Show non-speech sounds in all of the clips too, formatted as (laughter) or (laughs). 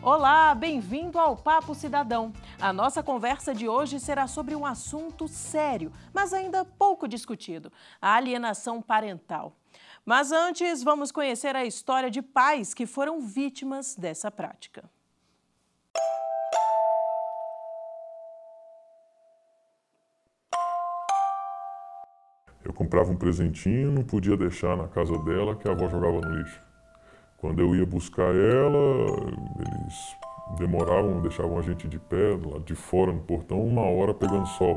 Olá, bem-vindo ao Papo Cidadão. A nossa conversa de hoje será sobre um assunto sério, mas ainda pouco discutido: a alienação parental. Mas antes, vamos conhecer a história de pais que foram vítimas dessa prática. Eu comprava um presentinho, não podia deixar na casa dela que a avó jogava no lixo. Quando eu ia buscar ela, eles demoravam, deixavam a gente de pé, lá de fora no portão, uma hora pegando sol.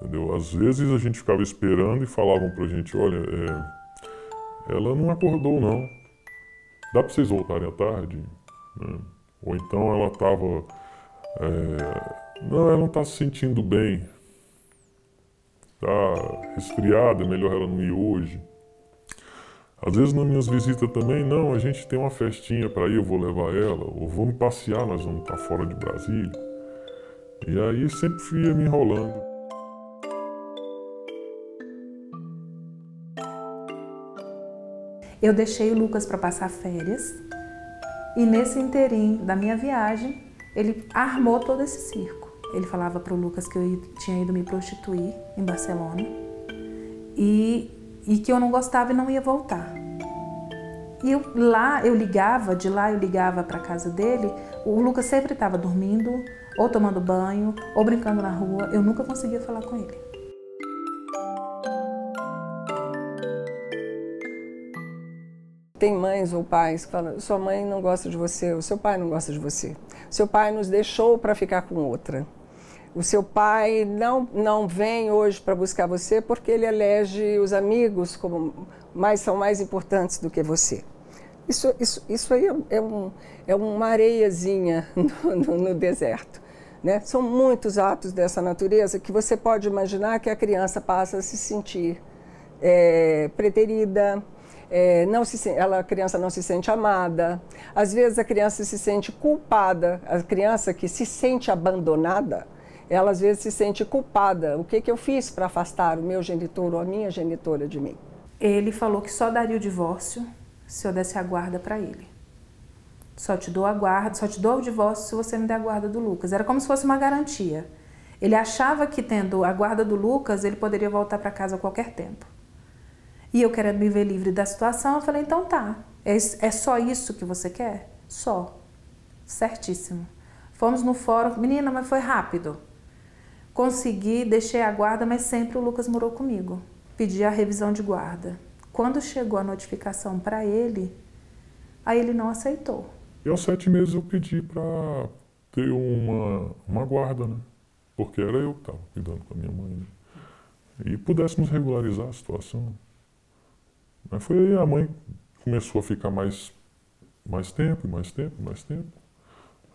Entendeu? Às vezes a gente ficava esperando e falavam pra gente, olha, é, ela não acordou não. Dá pra vocês voltarem à tarde? Né? Ou então ela tava. É, não, ela não tá se sentindo bem. Tá resfriada, melhor ela não ir hoje. Às vezes nas minhas visitas também, não, a gente tem uma festinha para ir, eu vou levar ela, ou vamos passear, nós vamos estar fora de Brasília. E aí sempre ia me enrolando. Eu deixei o Lucas para passar férias e nesse interim da minha viagem ele armou todo esse circo. Ele falava para o Lucas que eu tinha ido me prostituir em Barcelona e e que eu não gostava e não ia voltar. E eu, lá eu ligava, de lá eu ligava para casa dele, o Lucas sempre estava dormindo, ou tomando banho, ou brincando na rua, eu nunca conseguia falar com ele. Tem mães ou pais que falam: sua mãe não gosta de você, o seu pai não gosta de você. Seu pai nos deixou para ficar com outra. O seu pai não, não vem hoje para buscar você porque ele elege os amigos como mais são mais importantes do que você. Isso, isso, isso aí é, um, é, é uma areiazinha (laughs) no, no, no deserto. Né? São muitos atos dessa natureza que você pode imaginar que a criança passa a se sentir é, preterida, é, não se, ela, a criança não se sente amada. Às vezes a criança se sente culpada, a criança que se sente abandonada, ela às vezes se sente culpada. O que, que eu fiz para afastar o meu genitor ou a minha genitora de mim? Ele falou que só daria o divórcio se eu desse a guarda para ele. Só te dou a guarda, só te dou o divórcio se você me der a guarda do Lucas. Era como se fosse uma garantia. Ele achava que tendo a guarda do Lucas, ele poderia voltar para casa a qualquer tempo. E eu querendo me ver livre da situação, eu falei: "Então tá. É, é só isso que você quer? Só. Certíssimo." Fomos no fórum, menina, mas foi rápido. Consegui, deixei a guarda, mas sempre o Lucas morou comigo. Pedi a revisão de guarda. Quando chegou a notificação para ele, aí ele não aceitou. E aos sete meses eu pedi para ter uma, uma guarda, né? Porque era eu que estava cuidando com a minha mãe. Né? E pudéssemos regularizar a situação. Mas foi aí a mãe começou a ficar mais, mais tempo, mais tempo, mais tempo.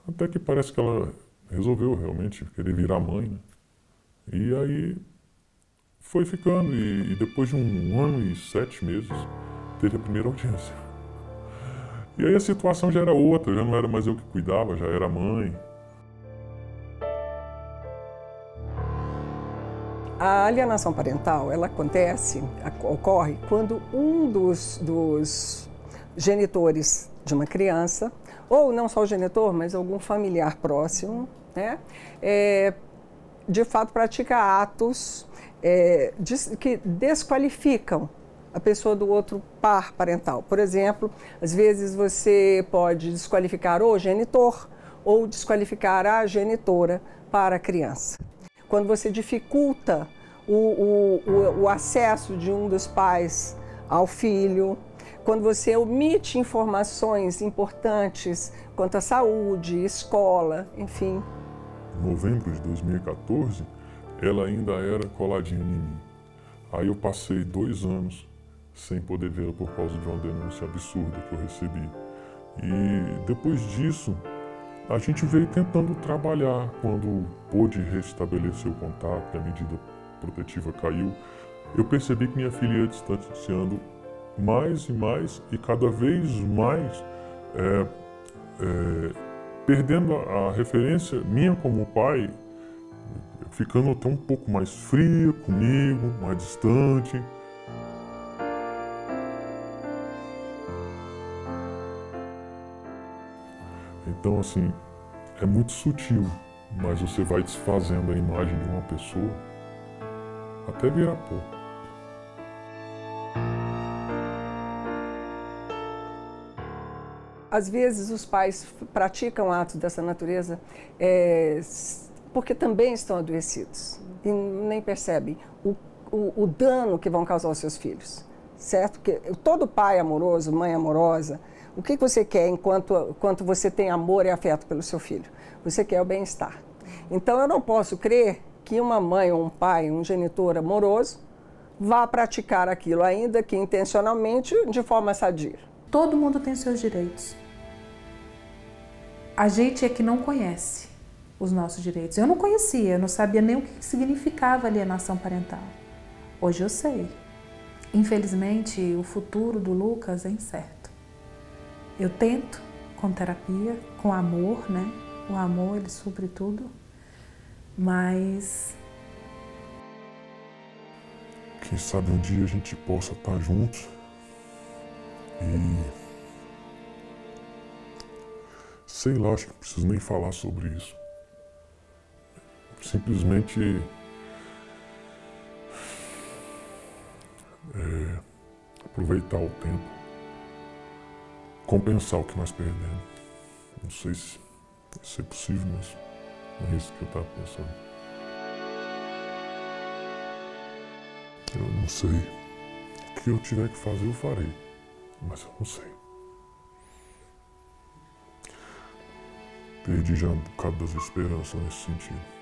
Até que parece que ela resolveu realmente querer virar mãe, né? E aí foi ficando, e, e depois de um ano e sete meses, teve a primeira audiência. E aí a situação já era outra, já não era mais eu que cuidava, já era mãe. A alienação parental, ela acontece, ocorre quando um dos, dos genitores de uma criança, ou não só o genitor, mas algum familiar próximo, né, é, de fato pratica atos é, que desqualificam a pessoa do outro par parental. Por exemplo, às vezes você pode desqualificar o genitor ou desqualificar a genitora para a criança. Quando você dificulta o, o, o acesso de um dos pais ao filho, quando você omite informações importantes quanto à saúde, escola, enfim, novembro de 2014, ela ainda era coladinha em mim. Aí eu passei dois anos sem poder vê-la por causa de uma denúncia absurda que eu recebi. E depois disso, a gente veio tentando trabalhar quando pôde restabelecer o contato, a medida protetiva caiu. Eu percebi que minha filha ia distanciando mais e mais e cada vez mais é, é, perdendo a referência minha como pai, ficando até um pouco mais fria comigo, mais distante. Então, assim, é muito sutil, mas você vai desfazendo a imagem de uma pessoa até virar pouco. às vezes os pais praticam atos dessa natureza é, porque também estão adoecidos e nem percebem o, o, o dano que vão causar aos seus filhos, certo? Que todo pai amoroso, mãe amorosa, o que você quer enquanto, enquanto você tem amor e afeto pelo seu filho? Você quer o bem-estar. Então eu não posso crer que uma mãe ou um pai, um genitor amoroso, vá praticar aquilo, ainda que intencionalmente, de forma sadia. Todo mundo tem seus direitos. A gente é que não conhece os nossos direitos. Eu não conhecia, eu não sabia nem o que significava alienação parental. Hoje eu sei. Infelizmente, o futuro do Lucas é incerto. Eu tento com terapia, com amor, né? O amor, ele supre tudo. Mas. Quem sabe um dia a gente possa estar juntos e. Sei lá, acho que não preciso nem falar sobre isso. Simplesmente. É, aproveitar o tempo. Compensar o que nós perdemos. Não sei se vai ser é possível, mas é isso que eu estava pensando. Eu não sei. O que eu tiver que fazer, eu farei. Mas eu não sei. Perdi já um bocado das esperanças nesse sentido.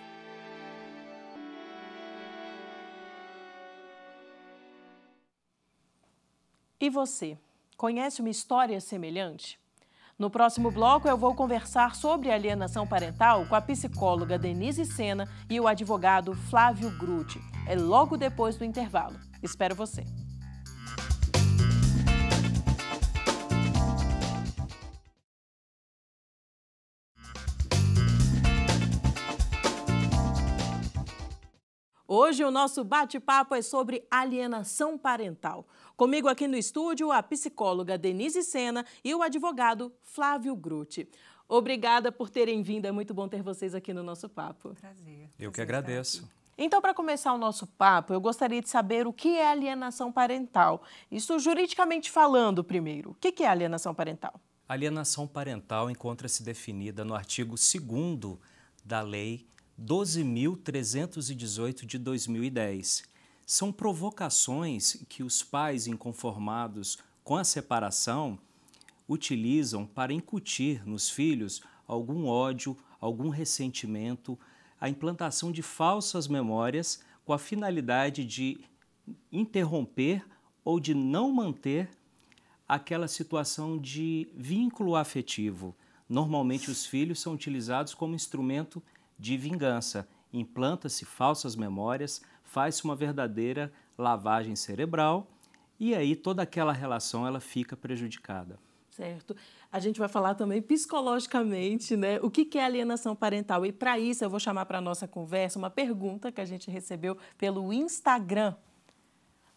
E você, conhece uma história semelhante? No próximo bloco, eu vou conversar sobre alienação parental com a psicóloga Denise Sena e o advogado Flávio Grutti. É logo depois do intervalo. Espero você. Hoje o nosso bate-papo é sobre alienação parental. Comigo aqui no estúdio, a psicóloga Denise Sena e o advogado Flávio Grutti. Obrigada por terem vindo, é muito bom ter vocês aqui no nosso papo. Prazer. Eu que agradeço. Então, para começar o nosso papo, eu gostaria de saber o que é alienação parental. Isso juridicamente falando, primeiro. O que é alienação parental? Alienação parental encontra-se definida no artigo 2 da Lei 12.318 de 2010. São provocações que os pais inconformados com a separação utilizam para incutir nos filhos algum ódio, algum ressentimento, a implantação de falsas memórias com a finalidade de interromper ou de não manter aquela situação de vínculo afetivo. Normalmente, os filhos são utilizados como instrumento de vingança, implanta-se falsas memórias, faz-se uma verdadeira lavagem cerebral e aí toda aquela relação ela fica prejudicada. Certo. A gente vai falar também psicologicamente, né? O que é alienação parental? E para isso eu vou chamar para nossa conversa uma pergunta que a gente recebeu pelo Instagram.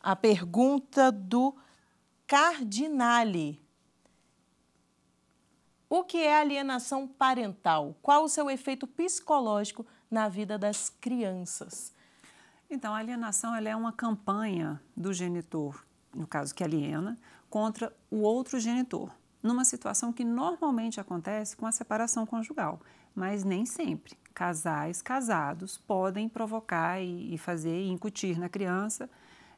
A pergunta do Cardinale. O que é alienação parental? Qual o seu efeito psicológico na vida das crianças? Então, a alienação é uma campanha do genitor, no caso que aliena, contra o outro genitor, numa situação que normalmente acontece com a separação conjugal, mas nem sempre. Casais casados podem provocar e fazer e incutir na criança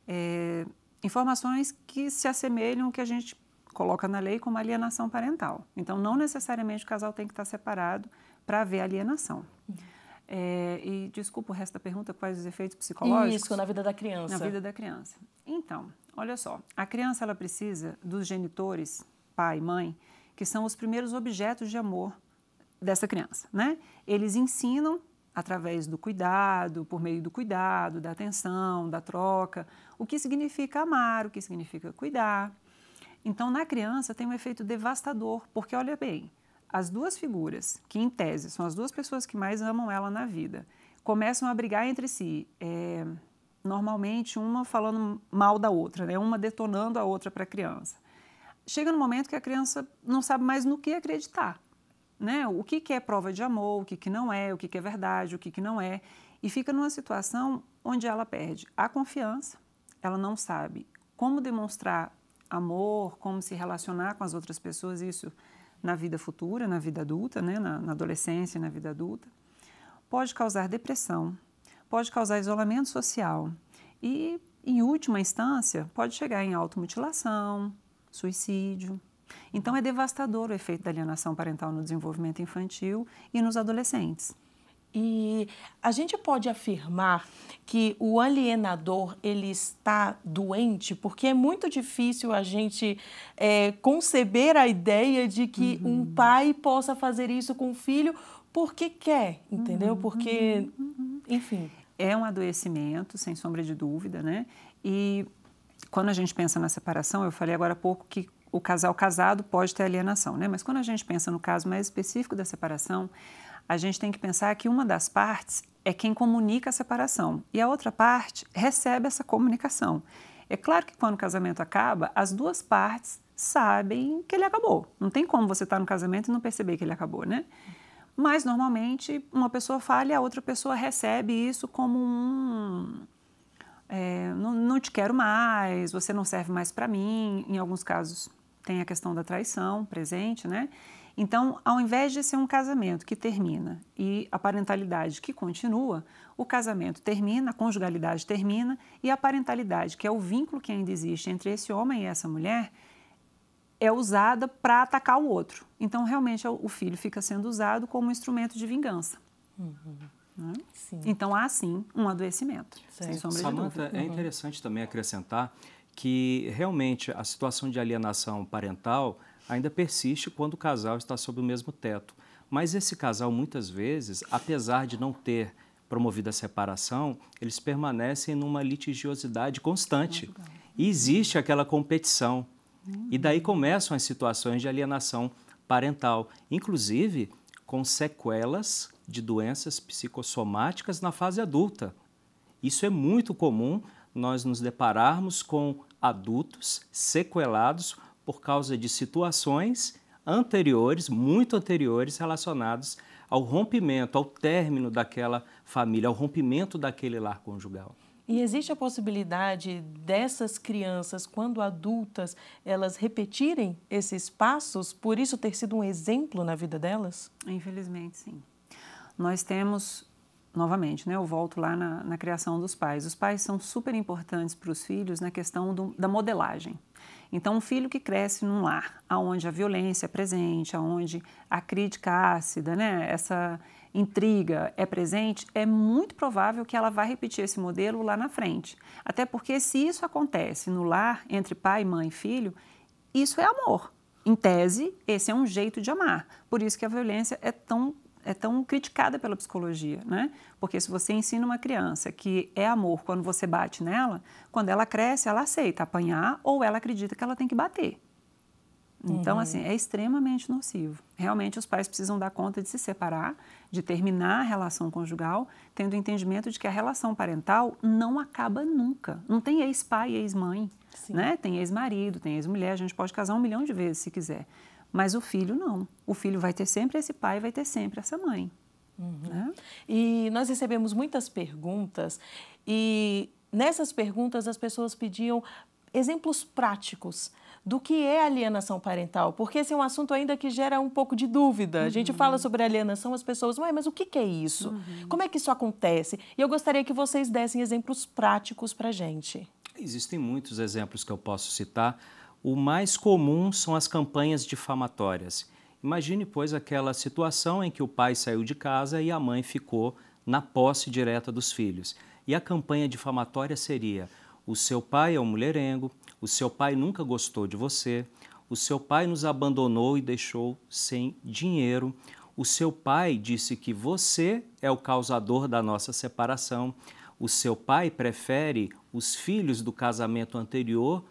é, informações que se assemelham ao que a gente coloca na lei como alienação parental. Então, não necessariamente o casal tem que estar separado para haver alienação. Uhum. É, e desculpa o resto da pergunta, quais os efeitos psicológicos? Isso, na vida da criança. Na vida da criança. Então, olha só, a criança ela precisa dos genitores, pai, mãe, que são os primeiros objetos de amor dessa criança, né? Eles ensinam através do cuidado, por meio do cuidado, da atenção, da troca, o que significa amar, o que significa cuidar. Então, na criança tem um efeito devastador, porque olha bem, as duas figuras, que em tese são as duas pessoas que mais amam ela na vida, começam a brigar entre si. É, normalmente, uma falando mal da outra, né? uma detonando a outra para a criança. Chega no momento que a criança não sabe mais no que acreditar. Né? O que, que é prova de amor, o que, que não é, o que, que é verdade, o que, que não é. E fica numa situação onde ela perde a confiança, ela não sabe como demonstrar amor, como se relacionar com as outras pessoas, isso na vida futura, na vida adulta, né? na, na adolescência, na vida adulta. Pode causar depressão, pode causar isolamento social e, em última instância, pode chegar em automutilação, suicídio. Então, é devastador o efeito da alienação parental no desenvolvimento infantil e nos adolescentes. E a gente pode afirmar que o alienador ele está doente, porque é muito difícil a gente é, conceber a ideia de que uhum. um pai possa fazer isso com o filho porque quer, entendeu? Uhum. Porque, uhum. enfim. É um adoecimento, sem sombra de dúvida, né? E quando a gente pensa na separação, eu falei agora há pouco que o casal casado pode ter alienação, né? Mas quando a gente pensa no caso mais específico da separação, a gente tem que pensar que uma das partes é quem comunica a separação e a outra parte recebe essa comunicação. É claro que quando o casamento acaba, as duas partes sabem que ele acabou. Não tem como você estar tá no casamento e não perceber que ele acabou, né? Mas normalmente uma pessoa fala e a outra pessoa recebe isso como um é, não, não te quero mais, você não serve mais para mim. Em alguns casos tem a questão da traição presente, né? Então, ao invés de ser um casamento que termina e a parentalidade que continua, o casamento termina, a conjugalidade termina e a parentalidade, que é o vínculo que ainda existe entre esse homem e essa mulher, é usada para atacar o outro. Então, realmente, é o filho fica sendo usado como instrumento de vingança. Uhum. Né? Então, há sim um adoecimento, sem sombra Samantha, de dúvida. é uhum. interessante também acrescentar que realmente a situação de alienação parental ainda persiste quando o casal está sob o mesmo teto. Mas esse casal, muitas vezes, apesar de não ter promovida a separação, eles permanecem numa litigiosidade constante. E existe aquela competição. E daí começam as situações de alienação parental, inclusive com sequelas de doenças psicossomáticas na fase adulta. Isso é muito comum nós nos depararmos com adultos sequelados por causa de situações anteriores, muito anteriores, relacionadas ao rompimento, ao término daquela família, ao rompimento daquele lar conjugal. E existe a possibilidade dessas crianças, quando adultas, elas repetirem esses passos, por isso ter sido um exemplo na vida delas? Infelizmente, sim. Nós temos, novamente, né, eu volto lá na, na criação dos pais. Os pais são super importantes para os filhos na questão do, da modelagem. Então, um filho que cresce num lar onde a violência é presente, onde a crítica ácida, né, essa intriga é presente, é muito provável que ela vá repetir esse modelo lá na frente. Até porque, se isso acontece no lar, entre pai, mãe e filho, isso é amor. Em tese, esse é um jeito de amar. Por isso que a violência é tão é tão criticada pela psicologia, né? Porque se você ensina uma criança que é amor quando você bate nela, quando ela cresce, ela aceita apanhar ou ela acredita que ela tem que bater. Então, uhum. assim, é extremamente nocivo. Realmente, os pais precisam dar conta de se separar, de terminar a relação conjugal, tendo o entendimento de que a relação parental não acaba nunca. Não tem ex-pai, ex-mãe, né? Tem ex-marido, tem ex-mulher, a gente pode casar um milhão de vezes se quiser. Mas o filho não. O filho vai ter sempre esse pai, vai ter sempre essa mãe. Uhum. Né? E nós recebemos muitas perguntas e nessas perguntas as pessoas pediam exemplos práticos do que é alienação parental, porque esse é um assunto ainda que gera um pouco de dúvida. Uhum. A gente uhum. fala sobre alienação, as pessoas, mas o que, é isso? Uhum. Como é que isso acontece? E eu gostaria que vocês dessem exemplos práticos para gente. Existem muitos exemplos que eu posso citar o mais comum são as campanhas difamatórias. Imagine, pois, aquela situação em que o pai saiu de casa e a mãe ficou na posse direta dos filhos. E a campanha difamatória seria: o seu pai é um mulherengo, o seu pai nunca gostou de você, o seu pai nos abandonou e deixou sem dinheiro, o seu pai disse que você é o causador da nossa separação, o seu pai prefere os filhos do casamento anterior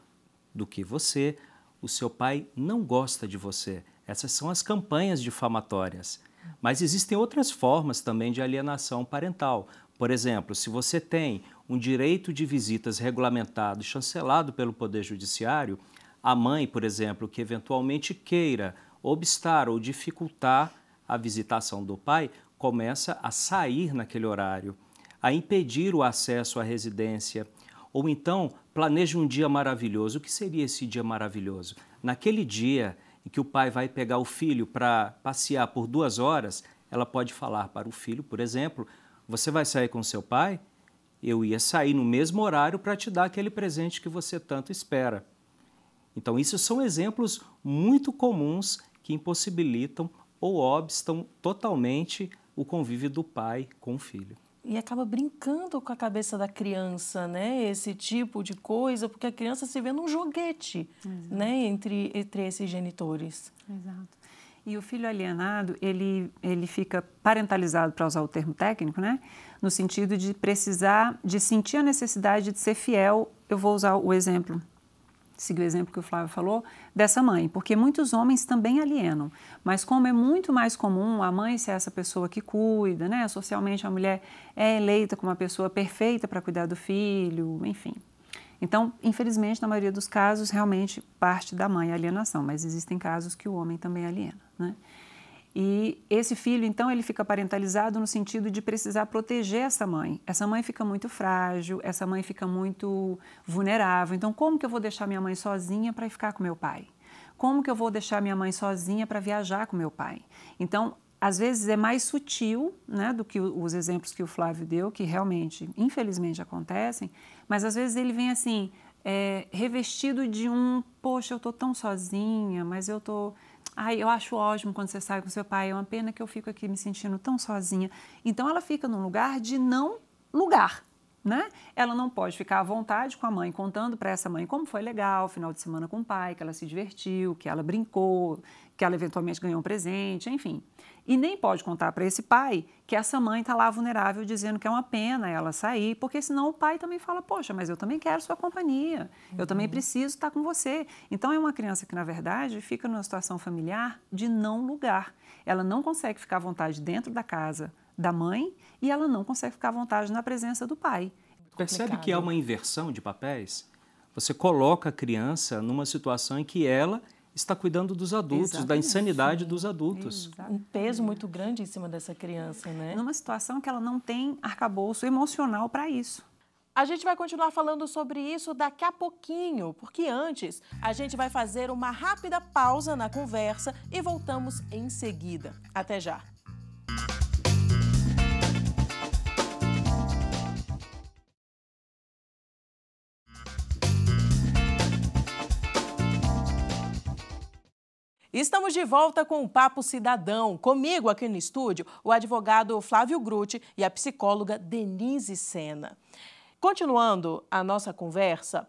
do que você, o seu pai não gosta de você. Essas são as campanhas difamatórias. Mas existem outras formas também de alienação parental. Por exemplo, se você tem um direito de visitas regulamentado, chancelado pelo Poder Judiciário, a mãe, por exemplo, que eventualmente queira obstar ou dificultar a visitação do pai, começa a sair naquele horário, a impedir o acesso à residência, ou então planeja um dia maravilhoso. O que seria esse dia maravilhoso? Naquele dia em que o pai vai pegar o filho para passear por duas horas, ela pode falar para o filho, por exemplo, você vai sair com seu pai? Eu ia sair no mesmo horário para te dar aquele presente que você tanto espera. Então, isso são exemplos muito comuns que impossibilitam ou obstam totalmente o convívio do pai com o filho e acaba brincando com a cabeça da criança, né? Esse tipo de coisa, porque a criança se vê num joguete, Exato. né? Entre, entre esses genitores. Exato. E o filho alienado, ele, ele fica parentalizado, para usar o termo técnico, né? No sentido de precisar, de sentir a necessidade de ser fiel. Eu vou usar o exemplo seguir o exemplo que o Flávio falou, dessa mãe, porque muitos homens também alienam. Mas como é muito mais comum a mãe ser essa pessoa que cuida, né? Socialmente a mulher é eleita como uma pessoa perfeita para cuidar do filho, enfim. Então, infelizmente, na maioria dos casos, realmente parte da mãe a é alienação, mas existem casos que o homem também aliena, né? E esse filho, então, ele fica parentalizado no sentido de precisar proteger essa mãe. Essa mãe fica muito frágil, essa mãe fica muito vulnerável. Então, como que eu vou deixar minha mãe sozinha para ficar com meu pai? Como que eu vou deixar minha mãe sozinha para viajar com meu pai? Então, às vezes é mais sutil né, do que os exemplos que o Flávio deu, que realmente, infelizmente, acontecem, mas às vezes ele vem assim, é, revestido de um, poxa, eu estou tão sozinha, mas eu estou. Tô Ai, eu acho ótimo quando você sai com seu pai, é uma pena que eu fico aqui me sentindo tão sozinha. Então ela fica num lugar de não lugar né? Ela não pode ficar à vontade com a mãe, contando para essa mãe como foi legal o final de semana com o pai, que ela se divertiu, que ela brincou, que ela eventualmente ganhou um presente, enfim. E nem pode contar para esse pai que essa mãe está lá vulnerável dizendo que é uma pena ela sair, porque senão o pai também fala: Poxa, mas eu também quero sua companhia, eu também uhum. preciso estar tá com você. Então é uma criança que, na verdade, fica numa situação familiar de não lugar. Ela não consegue ficar à vontade dentro da casa da mãe e ela não consegue ficar à vontade na presença do pai. Percebe que é uma inversão de papéis? Você coloca a criança numa situação em que ela está cuidando dos adultos, Exatamente. da insanidade dos adultos. Um peso muito grande em cima dessa criança, né? Numa situação que ela não tem arcabouço emocional para isso. A gente vai continuar falando sobre isso daqui a pouquinho, porque antes a gente vai fazer uma rápida pausa na conversa e voltamos em seguida. Até já! Estamos de volta com o Papo Cidadão. Comigo aqui no estúdio, o advogado Flávio Grutti e a psicóloga Denise Sena. Continuando a nossa conversa,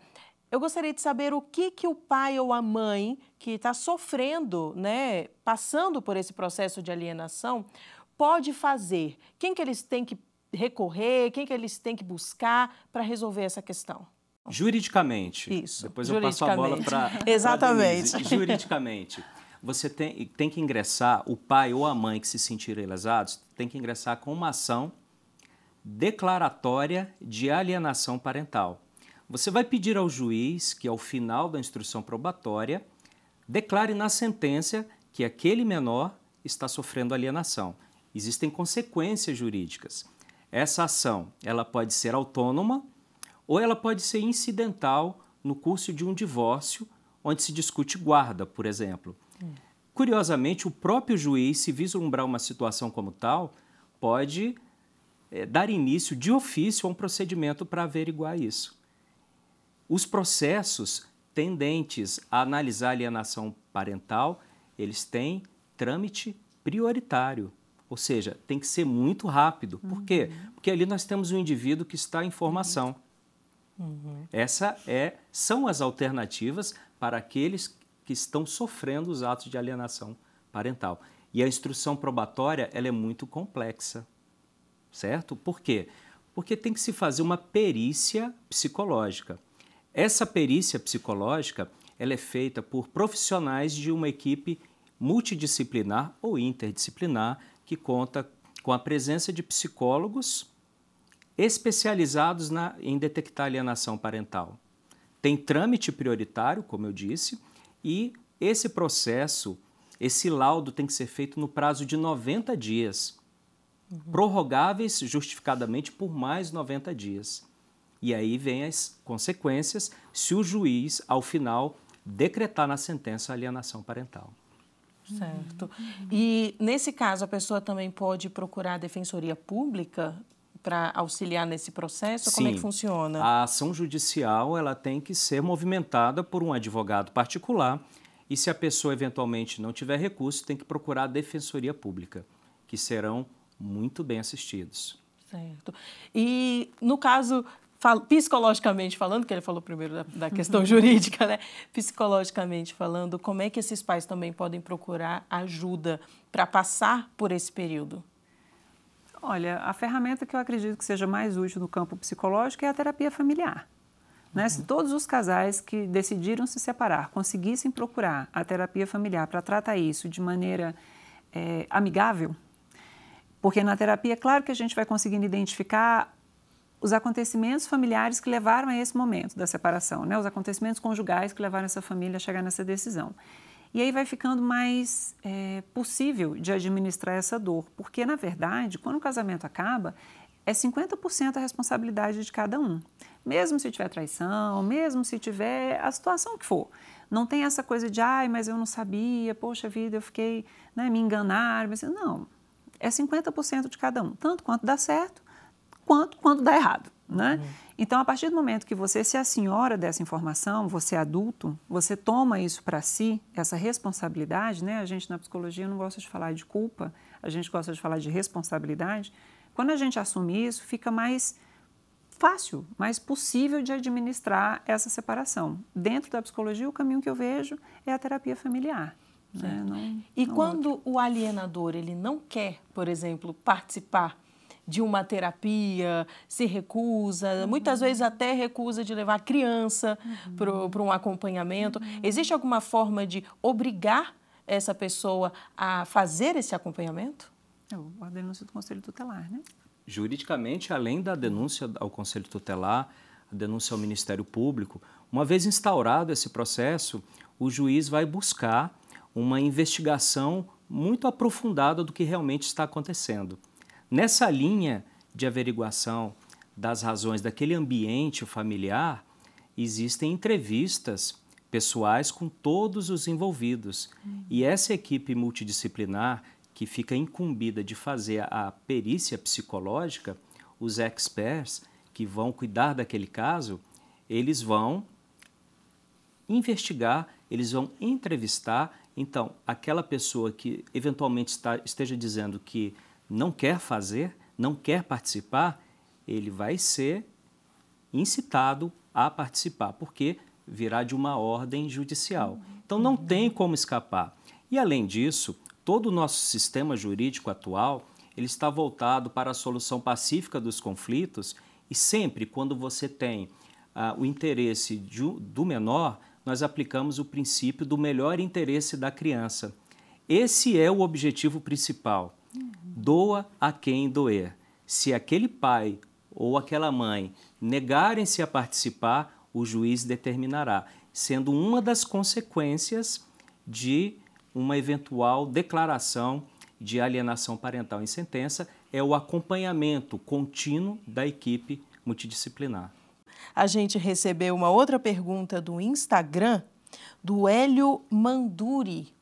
eu gostaria de saber o que, que o pai ou a mãe que está sofrendo, né, passando por esse processo de alienação, pode fazer. Quem que eles têm que recorrer, quem que eles têm que buscar para resolver essa questão? Juridicamente. Isso. Depois eu passo a bola para. Exatamente. Pra Juridicamente. (laughs) você tem, tem que ingressar, o pai ou a mãe que se sentirem lesados, tem que ingressar com uma ação declaratória de alienação parental. Você vai pedir ao juiz que, ao é final da instrução probatória, declare na sentença que aquele menor está sofrendo alienação. Existem consequências jurídicas. Essa ação, ela pode ser autônoma ou ela pode ser incidental no curso de um divórcio, onde se discute guarda, por exemplo. Curiosamente, o próprio juiz, se vislumbrar uma situação como tal, pode é, dar início de ofício a um procedimento para averiguar isso. Os processos tendentes a analisar alienação parental, eles têm trâmite prioritário, ou seja, tem que ser muito rápido. Por quê? Uhum. Porque ali nós temos um indivíduo que está em formação. Uhum. Essa é, são as alternativas para aqueles que estão sofrendo os atos de alienação parental. E a instrução probatória ela é muito complexa, certo? Por quê? Porque tem que se fazer uma perícia psicológica. Essa perícia psicológica ela é feita por profissionais de uma equipe multidisciplinar ou interdisciplinar que conta com a presença de psicólogos especializados na, em detectar alienação parental. Tem trâmite prioritário, como eu disse, e esse processo, esse laudo tem que ser feito no prazo de 90 dias, uhum. prorrogáveis justificadamente por mais 90 dias. E aí vem as consequências se o juiz, ao final, decretar na sentença alienação parental. Certo. E nesse caso, a pessoa também pode procurar a defensoria pública para auxiliar nesse processo? Sim. Como é que funciona? A ação judicial ela tem que ser movimentada por um advogado particular e se a pessoa eventualmente não tiver recurso, tem que procurar a defensoria pública, que serão muito bem assistidos. Certo. E no caso psicologicamente falando, que ele falou primeiro da, da questão uhum. jurídica, né? Psicologicamente falando, como é que esses pais também podem procurar ajuda para passar por esse período? Olha, a ferramenta que eu acredito que seja mais útil no campo psicológico é a terapia familiar. Né? Uhum. Se todos os casais que decidiram se separar conseguissem procurar a terapia familiar para tratar isso de maneira é, amigável, porque na terapia, é claro que a gente vai conseguindo identificar os acontecimentos familiares que levaram a esse momento da separação, né? os acontecimentos conjugais que levaram essa família a chegar nessa decisão. E aí vai ficando mais é, possível de administrar essa dor, porque na verdade, quando o casamento acaba, é 50% a responsabilidade de cada um. Mesmo se tiver traição, mesmo se tiver a situação que for. Não tem essa coisa de, ai, mas eu não sabia, poxa vida, eu fiquei, né, me enganaram. Mas, não, é 50% de cada um, tanto quanto dá certo, quanto quando dá errado. Né? Uhum. Então, a partir do momento que você se assenhora dessa informação, você é adulto, você toma isso para si, essa responsabilidade, né? A gente na psicologia não gosta de falar de culpa, a gente gosta de falar de responsabilidade. Quando a gente assume isso, fica mais fácil, mais possível de administrar essa separação. Dentro da psicologia, o caminho que eu vejo é a terapia familiar. Né? Não, e não quando outro. o alienador ele não quer, por exemplo, participar de uma terapia, se recusa, uhum. muitas vezes até recusa de levar a criança uhum. para um acompanhamento. Uhum. Existe alguma forma de obrigar essa pessoa a fazer esse acompanhamento? É, a denúncia do Conselho Tutelar, né? Juridicamente, além da denúncia ao Conselho Tutelar, a denúncia ao Ministério Público, uma vez instaurado esse processo, o juiz vai buscar uma investigação muito aprofundada do que realmente está acontecendo. Nessa linha de averiguação das razões daquele ambiente familiar, existem entrevistas pessoais com todos os envolvidos. Uhum. E essa equipe multidisciplinar, que fica incumbida de fazer a perícia psicológica, os experts que vão cuidar daquele caso, eles vão investigar, eles vão entrevistar. Então, aquela pessoa que eventualmente está, esteja dizendo que não quer fazer, não quer participar, ele vai ser incitado a participar, porque virá de uma ordem judicial. Então não uhum. tem como escapar. E além disso, todo o nosso sistema jurídico atual, ele está voltado para a solução pacífica dos conflitos e sempre quando você tem ah, o interesse de, do menor, nós aplicamos o princípio do melhor interesse da criança. Esse é o objetivo principal doa a quem doer. Se aquele pai ou aquela mãe negarem-se a participar, o juiz determinará, sendo uma das consequências de uma eventual declaração de alienação parental em sentença é o acompanhamento contínuo da equipe multidisciplinar. A gente recebeu uma outra pergunta do Instagram do Hélio Manduri.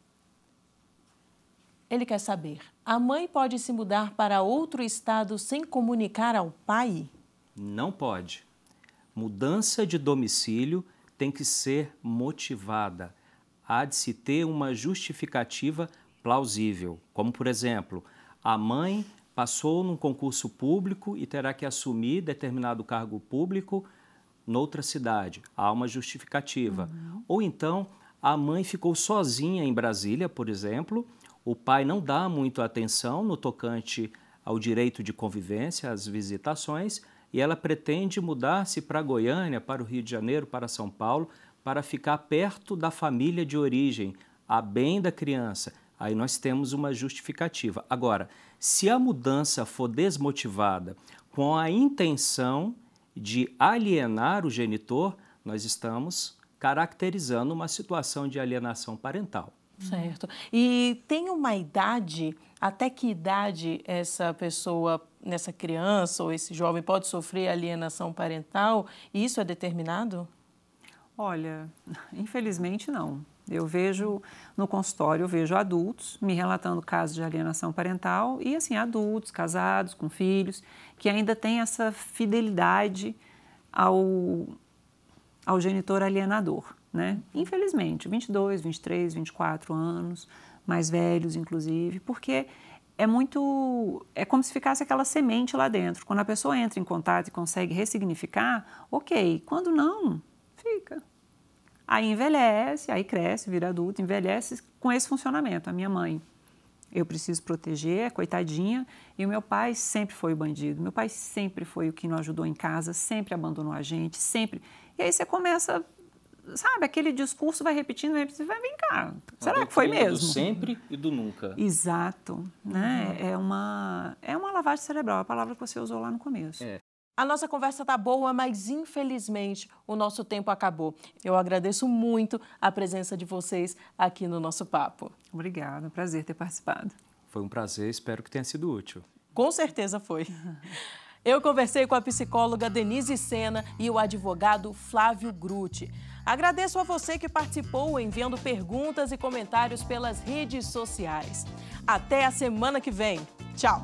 Ele quer saber: a mãe pode se mudar para outro estado sem comunicar ao pai? Não pode. Mudança de domicílio tem que ser motivada. Há de se ter uma justificativa plausível, como por exemplo, a mãe passou num concurso público e terá que assumir determinado cargo público noutra cidade. Há uma justificativa. Uhum. Ou então, a mãe ficou sozinha em Brasília, por exemplo, o pai não dá muito atenção no tocante ao direito de convivência, às visitações, e ela pretende mudar-se para Goiânia, para o Rio de Janeiro, para São Paulo, para ficar perto da família de origem, a bem da criança. Aí nós temos uma justificativa. Agora, se a mudança for desmotivada com a intenção de alienar o genitor, nós estamos caracterizando uma situação de alienação parental. Certo. E tem uma idade, até que idade essa pessoa, nessa criança ou esse jovem pode sofrer alienação parental? Isso é determinado? Olha, infelizmente não. Eu vejo no consultório, eu vejo adultos me relatando casos de alienação parental e assim adultos casados com filhos que ainda têm essa fidelidade ao ao genitor alienador né? Infelizmente, 22, 23, 24 anos, mais velhos inclusive, porque é muito. É como se ficasse aquela semente lá dentro. Quando a pessoa entra em contato e consegue ressignificar, ok. Quando não, fica. Aí envelhece, aí cresce, vira adulto, envelhece com esse funcionamento. A minha mãe, eu preciso proteger, é coitadinha. E o meu pai sempre foi o bandido. Meu pai sempre foi o que não ajudou em casa, sempre abandonou a gente, sempre. E aí você começa sabe, aquele discurso vai repetindo, vai repetindo, vai vem cá. Será que foi mesmo? Do sempre e do nunca. Exato, né? Uhum. É uma é uma lavagem cerebral, é a palavra que você usou lá no começo. É. A nossa conversa está boa, mas infelizmente o nosso tempo acabou. Eu agradeço muito a presença de vocês aqui no nosso papo. Obrigada, prazer ter participado. Foi um prazer, espero que tenha sido útil. Com certeza foi. Uhum. (laughs) Eu conversei com a psicóloga Denise Sena e o advogado Flávio Grutti. Agradeço a você que participou enviando perguntas e comentários pelas redes sociais. Até a semana que vem. Tchau!